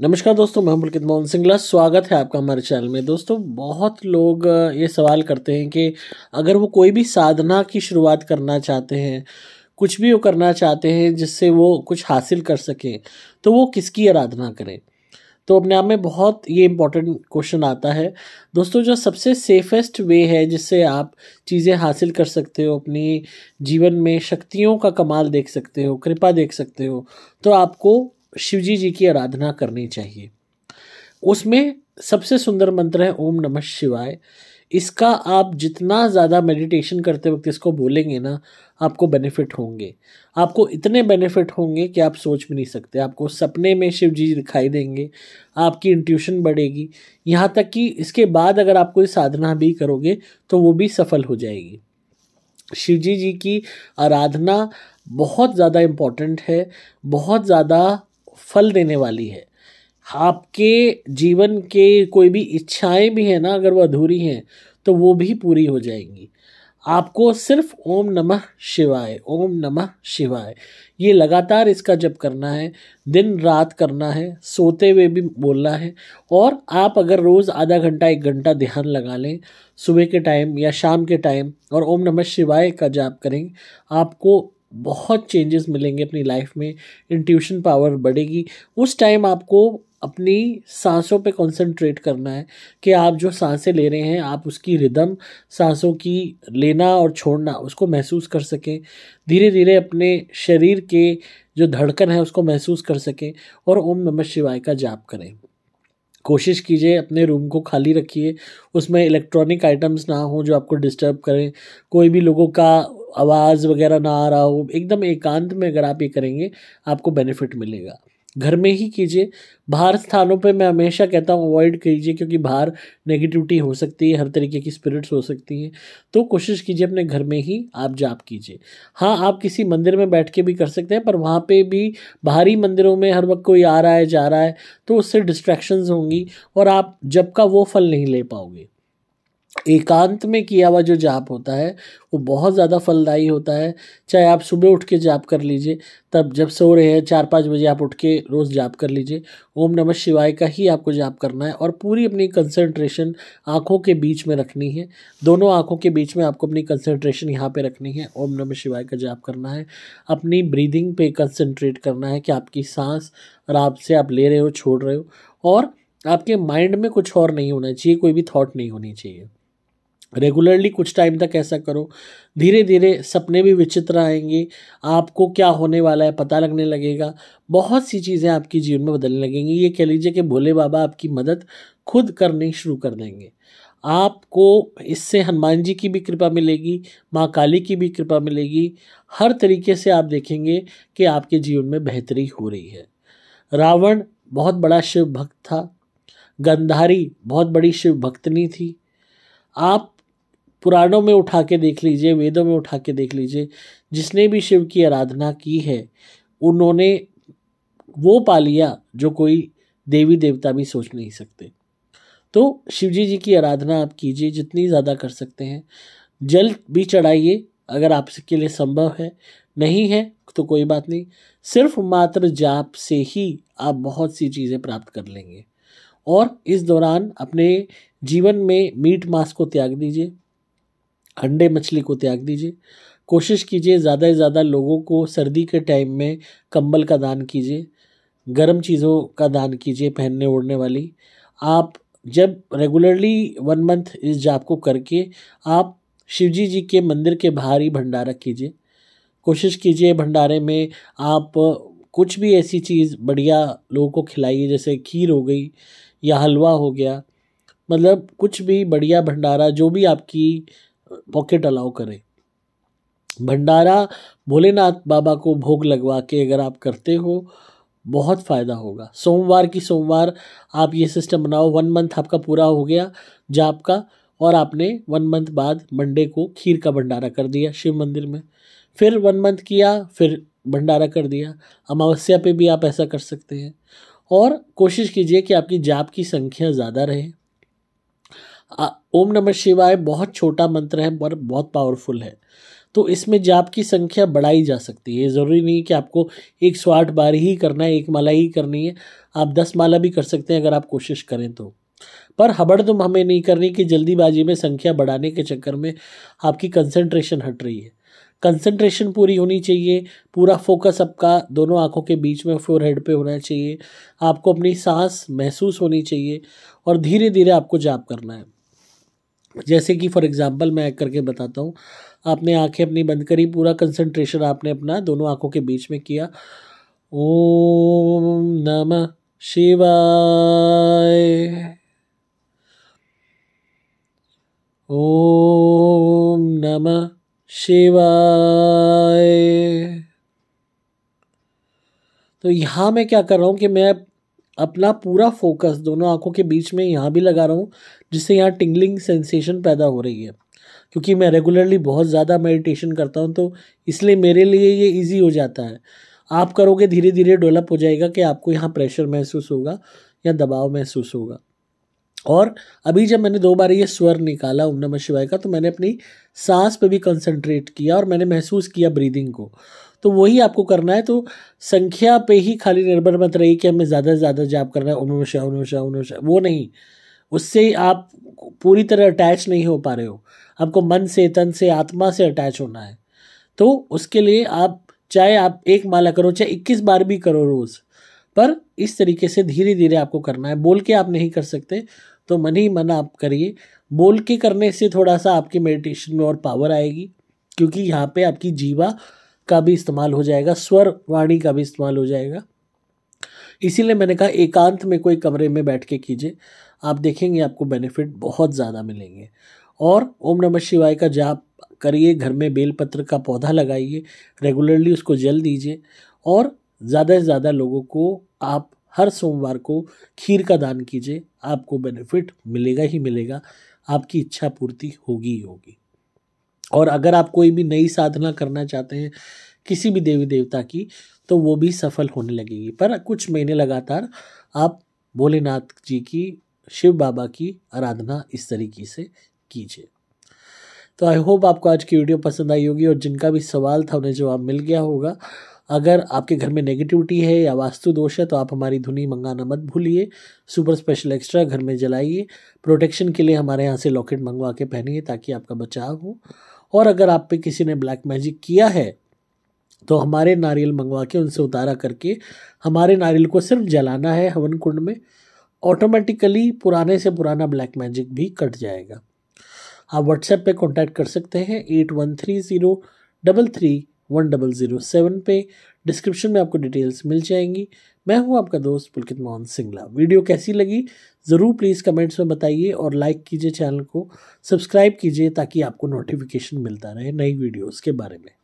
नमस्कार दोस्तों मैं पुलकित मोहन सिंगला स्वागत है आपका हमारे चैनल में दोस्तों बहुत लोग ये सवाल करते हैं कि अगर वो कोई भी साधना की शुरुआत करना चाहते हैं कुछ भी वो करना चाहते हैं जिससे वो कुछ हासिल कर सकें तो वो किसकी आराधना करें तो अपने आप में बहुत ये इम्पोर्टेंट क्वेश्चन आता है दोस्तों जो सबसे सेफेस्ट वे है जिससे आप चीज़ें हासिल कर सकते हो अपनी जीवन में शक्तियों का कमाल देख सकते हो कृपा देख सकते हो तो आपको शिवजी जी की आराधना करनी चाहिए उसमें सबसे सुंदर मंत्र है ओम नमः शिवाय इसका आप जितना ज़्यादा मेडिटेशन करते वक्त इसको बोलेंगे ना आपको बेनिफिट होंगे आपको इतने बेनिफिट होंगे कि आप सोच भी नहीं सकते आपको सपने में शिव जी दिखाई देंगे आपकी इंट्यूशन बढ़ेगी यहाँ तक कि इसके बाद अगर आप कोई साधना भी करोगे तो वो भी सफल हो जाएगी शिव जी जी की आराधना बहुत ज़्यादा इम्पॉर्टेंट है बहुत ज़्यादा फल देने वाली है आपके जीवन के कोई भी इच्छाएं भी हैं ना अगर वो अधूरी हैं तो वो भी पूरी हो जाएंगी आपको सिर्फ ओम नमः शिवाय ओम नमः शिवाय ये लगातार इसका जप करना है दिन रात करना है सोते हुए भी बोलना है और आप अगर रोज़ आधा घंटा एक घंटा ध्यान लगा लें सुबह के टाइम या शाम के टाइम और ओम नमः शिवाय का जाप करें आपको बहुत चेंजेस मिलेंगे अपनी लाइफ में इंट्यूशन पावर बढ़ेगी उस टाइम आपको अपनी सांसों पे कंसंट्रेट करना है कि आप जो सांसें ले रहे हैं आप उसकी रिदम सांसों की लेना और छोड़ना उसको महसूस कर सकें धीरे धीरे अपने शरीर के जो धड़कन है उसको महसूस कर सकें और ओम नमः शिवाय का जाप करें कोशिश कीजिए अपने रूम को खाली रखिए उसमें इलेक्ट्रॉनिक आइटम्स ना हो जो आपको डिस्टर्ब करें कोई भी लोगों का आवाज़ वगैरह ना आ रहा हो एकदम एकांत में अगर आप ये करेंगे आपको बेनिफिट मिलेगा घर में ही कीजिए बाहर स्थानों पे मैं हमेशा कहता हूँ अवॉइड कीजिए क्योंकि बाहर नेगेटिविटी हो सकती है हर तरीके की स्पिरिट्स हो सकती हैं तो कोशिश कीजिए अपने घर में ही आप जाप कीजिए हाँ आप किसी मंदिर में बैठ के भी कर सकते हैं पर वहाँ पे भी बाहरी मंदिरों में हर वक्त कोई आ रहा है जा रहा है तो उससे डिस्ट्रैक्शंस होंगी और आप जब का वो फल नहीं ले पाओगे एकांत में किया हुआ जो जाप होता है वो बहुत ज़्यादा फलदायी होता है चाहे आप सुबह उठ के जाप कर लीजिए तब जब सो रहे हैं चार पाँच बजे आप उठ के रोज़ जाप कर लीजिए ओम नमः शिवाय का ही आपको जाप करना है और पूरी अपनी कंसंट्रेशन आँखों के बीच में रखनी है दोनों आँखों के बीच में आपको अपनी कंसनट्रेशन यहाँ पर रखनी है ओम नम शिवाय का जाप करना है अपनी ब्रीदिंग पे कंसनट्रेट करना है कि आपकी सांस और आपसे आप ले रहे हो छोड़ रहे हो और आपके माइंड में कुछ और नहीं होना चाहिए कोई भी थॉट नहीं होनी चाहिए रेगुलरली कुछ टाइम तक ऐसा करो धीरे धीरे सपने भी विचित्र आएंगे आपको क्या होने वाला है पता लगने लगेगा बहुत सी चीज़ें आपकी जीवन में बदलने लगेंगी ये कह लीजिए कि भोले बाबा आपकी मदद खुद करनी शुरू कर देंगे आपको इससे हनुमान जी की भी कृपा मिलेगी माँ काली की भी कृपा मिलेगी हर तरीके से आप देखेंगे कि आपके जीवन में बेहतरी हो रही है रावण बहुत बड़ा शिव भक्त था गंधारी बहुत बड़ी शिव भक्तनी थी आप पुराणों में उठा के देख लीजिए वेदों में उठा के देख लीजिए जिसने भी शिव की आराधना की है उन्होंने वो पा लिया जो कोई देवी देवता भी सोच नहीं सकते तो शिवजी जी की आराधना आप कीजिए जितनी ज़्यादा कर सकते हैं जल भी चढ़ाइए अगर आपके लिए संभव है नहीं है तो कोई बात नहीं सिर्फ मात्र जाप से ही आप बहुत सी चीज़ें प्राप्त कर लेंगे और इस दौरान अपने जीवन में मीट मांस को त्याग दीजिए अंडे मछली को त्याग दीजिए कोशिश कीजिए ज़्यादा से ज़्यादा लोगों को सर्दी के टाइम में कंबल का दान कीजिए गर्म चीज़ों का दान कीजिए पहनने ओढ़ने वाली आप जब रेगुलरली वन मंथ इस जाप को करके आप शिवजी जी के मंदिर के बाहर ही भंडारा कीजिए कोशिश कीजिए भंडारे में आप कुछ भी ऐसी चीज़ बढ़िया लोगों को खिलाइए जैसे खीर हो गई या हलवा हो गया मतलब कुछ भी बढ़िया भंडारा जो भी आपकी पॉकेट अलाउ करें भंडारा भोलेनाथ बाबा को भोग लगवा के अगर आप करते हो बहुत फ़ायदा होगा सोमवार की सोमवार आप ये सिस्टम बनाओ वन मंथ आपका पूरा हो गया जाप का और आपने वन मंथ बाद मंडे को खीर का भंडारा कर दिया शिव मंदिर में फिर वन मंथ किया फिर भंडारा कर दिया अमावस्या पे भी आप ऐसा कर सकते हैं और कोशिश कीजिए कि आपकी जाप की संख्या ज़्यादा रहे ओम नमः शिवाय बहुत छोटा मंत्र है पर बहुत पावरफुल है तो इसमें जाप की संख्या बढ़ाई जा सकती है ज़रूरी नहीं कि आपको एक सौ आठ बार ही करना है एक माला ही करनी है आप दस माला भी कर सकते हैं अगर आप कोशिश करें तो पर तुम हमें नहीं करनी कि जल्दीबाजी में संख्या बढ़ाने के चक्कर में आपकी कंसंट्रेशन हट रही है कंसंट्रेशन पूरी होनी चाहिए पूरा फोकस आपका दोनों आँखों के बीच में फोर हेड पर होना चाहिए आपको अपनी सांस महसूस होनी चाहिए और धीरे धीरे आपको जाप करना है जैसे कि फॉर एग्जांपल मैं करके बताता हूँ आपने आंखें अपनी बंद करी पूरा कंसंट्रेशन आपने अपना दोनों आंखों के बीच में किया ओम नम शिवाय ओम नम शिवाय तो यहाँ मैं क्या कर रहा हूँ कि मैं अपना पूरा फोकस दोनों आँखों के बीच में यहाँ भी लगा रहा हूँ जिससे यहाँ टिंगलिंग सेंसेशन पैदा हो रही है क्योंकि मैं रेगुलरली बहुत ज़्यादा मेडिटेशन करता हूँ तो इसलिए मेरे लिए ये ईजी हो जाता है आप करोगे धीरे धीरे डेवलप हो जाएगा कि आपको यहाँ प्रेशर महसूस होगा या दबाव महसूस होगा और अभी जब मैंने दो बार ये स्वर निकाला ओम नमः शिवाय का तो मैंने अपनी सांस पे भी कंसंट्रेट किया और मैंने महसूस किया ब्रीदिंग को तो वही आपको करना है तो संख्या पे ही खाली निर्भर मत रही कि हमें ज़्यादा से ज़्यादा जाप करना है ओम शिवाय ओम शिवाय ओम शिवाय वो नहीं उससे आप पूरी तरह अटैच नहीं हो पा रहे हो आपको मन से तन से आत्मा से अटैच होना है तो उसके लिए आप चाहे आप एक माला करो चाहे इक्कीस बार भी करो रोज़ पर इस तरीके से धीरे धीरे आपको करना है बोल के आप नहीं कर सकते तो मन ही मन आप करिए बोल के करने से थोड़ा सा आपके मेडिटेशन में और पावर आएगी क्योंकि यहाँ पे आपकी जीवा का भी इस्तेमाल हो जाएगा स्वर वाणी का भी इस्तेमाल हो जाएगा इसीलिए मैंने कहा एकांत में कोई कमरे में बैठ के कीजिए आप देखेंगे आपको बेनिफिट बहुत ज़्यादा मिलेंगे और ओम नमः शिवाय का जाप करिए घर में बेलपत्र का पौधा लगाइए रेगुलरली उसको जल दीजिए और ज़्यादा से ज़्यादा लोगों को आप हर सोमवार को खीर का दान कीजिए आपको बेनिफिट मिलेगा ही मिलेगा आपकी इच्छा पूर्ति होगी ही होगी और अगर आप कोई भी नई साधना करना चाहते हैं किसी भी देवी देवता की तो वो भी सफल होने लगेगी पर कुछ महीने लगातार आप भोलेनाथ जी की शिव बाबा की आराधना इस तरीके से कीजिए तो आई होप आपको आज की वीडियो पसंद आई होगी और जिनका भी सवाल था उन्हें जवाब मिल गया होगा अगर आपके घर में नेगेटिविटी है या वास्तु दोष है तो आप हमारी धुनी मंगाना मत भूलिए सुपर स्पेशल एक्स्ट्रा घर में जलाइए प्रोटेक्शन के लिए हमारे यहाँ से लॉकेट मंगवा के पहनिए ताकि आपका बचाव हो और अगर आप पे किसी ने ब्लैक मैजिक किया है तो हमारे नारियल मंगवा के उनसे उतारा करके हमारे नारियल को सिर्फ जलाना है हवन कुंड में ऑटोमेटिकली पुराने से पुराना ब्लैक मैजिक भी कट जाएगा आप व्हाट्सएप पे कांटेक्ट कर सकते हैं at one three zero double three one double zero seven पे डिस्क्रिप्शन में आपको डिटेल्स मिल जाएंगी मैं हूं आपका दोस्त पुलकित मोहन सिंगला वीडियो कैसी लगी ज़रूर प्लीज़ कमेंट्स में बताइए और लाइक कीजिए चैनल को सब्सक्राइब कीजिए ताकि आपको नोटिफिकेशन मिलता रहे नई वीडियोज़ के बारे में